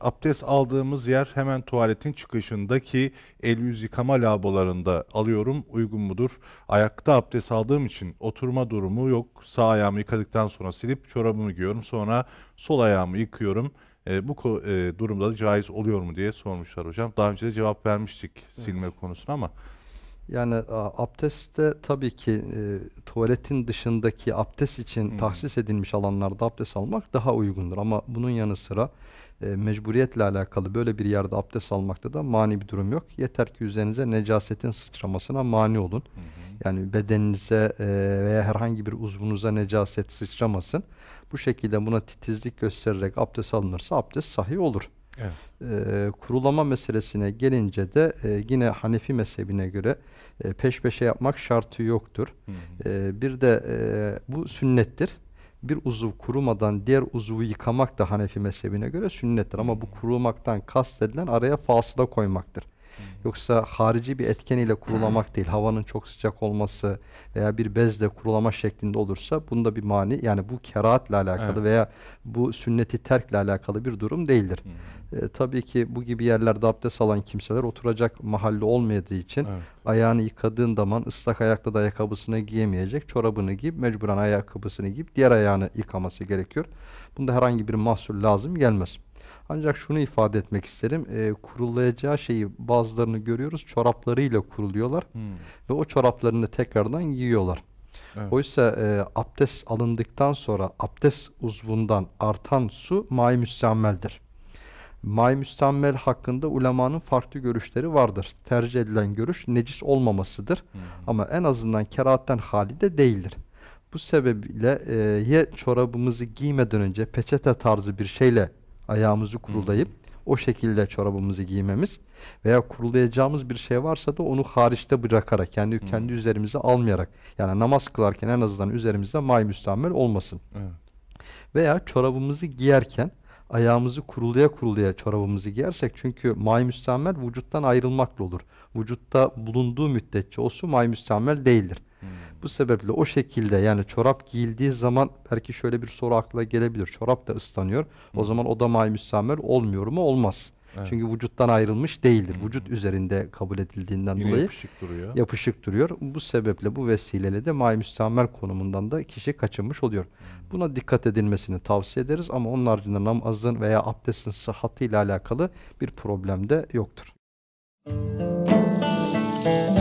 Abdest aldığımız yer hemen tuvaletin çıkışındaki el yüz yıkama lavabolarında alıyorum. Uygun mudur? Ayakta abdest aldığım için oturma durumu yok. Sağ ayağımı yıkadıktan sonra silip çorabımı giyiyorum. Sonra sol ayağımı yıkıyorum. E, bu e, durumda da caiz oluyor mu diye sormuşlar hocam. Daha önce de cevap vermiştik silme evet. konusuna ama... Yani abdestte tabii ki e, tuvaletin dışındaki abdest için hmm. tahsis edilmiş alanlarda abdest almak daha uygundur. Ama bunun yanı sıra e, mecburiyetle alakalı böyle bir yerde abdest almakta da mani bir durum yok. Yeter ki üzerinize necasetin sıçramasına mani olun. Hmm. Yani bedeninize e, veya herhangi bir uzvunuza necaset sıçramasın. Bu şekilde buna titizlik göstererek abdest alınırsa abdest sahih olur. Evet. E, kurulama meselesine gelince de e, yine Hanefi mezhebine göre e, peş peşe yapmak şartı yoktur. Hı hı. E, bir de e, bu sünnettir. Bir uzuv kurumadan diğer uzuvu yıkamak da Hanefi mezhebine göre sünnettir. Ama bu kurumaktan kastedilen araya fasıla koymaktır. Yoksa harici bir etken ile kurulamak hmm. değil, havanın çok sıcak olması veya bir bezle kurulama şeklinde olursa bunda bir mani yani bu keraatle alakalı evet. veya bu sünneti terkle alakalı bir durum değildir. Hmm. E, tabii ki bu gibi yerlerde abdest alan kimseler oturacak mahalle olmadığı için evet. ayağını yıkadığın zaman ıslak ayakla da ayakkabısını giyemeyecek, çorabını giyip mecburen ayakkabısını giyip diğer ayağını yıkaması gerekiyor. Bunda herhangi bir mahsur lazım gelmez. Ancak şunu ifade etmek isterim. E, kurulayacağı şeyi bazılarını görüyoruz. Çoraplarıyla kuruluyorlar. Hmm. Ve o çoraplarını tekrardan giyiyorlar. Evet. Oysa e, abdest alındıktan sonra abdest uzvundan artan su may müstammeldir. May müstammel hakkında ulemanın farklı görüşleri vardır. Tercih edilen görüş necis olmamasıdır. Hı hmm. Ama en azından kerahatten hali de değildir. Bu sebeple e, ye çorabımızı giymeden önce peçete tarzı bir şeyle ayağımızı hmm. kurulayıp o şekilde çorabımızı giymemiz veya kurulayacağımız bir şey varsa da onu hariçte bırakarak yani kendi, hmm. kendi üzerimize almayarak yani namaz kılarken en azından üzerimizde may müstamel olmasın. Evet. Veya çorabımızı giyerken ayağımızı kuruluya kuruluya çorabımızı giyersek çünkü may müstamel vücuttan ayrılmakla olur. Vücutta bulunduğu müddetçe o su may müstamel değildir. Bu sebeple o şekilde yani çorap giyildiği zaman belki şöyle bir soru akla gelebilir. Çorap da ıslanıyor. Hı. O zaman o da may müsamel olmuyor mu? Olmaz. Evet. Çünkü vücuttan ayrılmış değildir. Hı. Vücut üzerinde kabul edildiğinden Yine dolayı yapışık duruyor. yapışık duruyor. Bu sebeple bu vesileyle de may müstamel konumundan da kişi kaçınmış oluyor. Hı. Buna dikkat edilmesini tavsiye ederiz ama onun haricinde namazın veya abdestin sıhhatıyla alakalı bir problem de yoktur. Müzik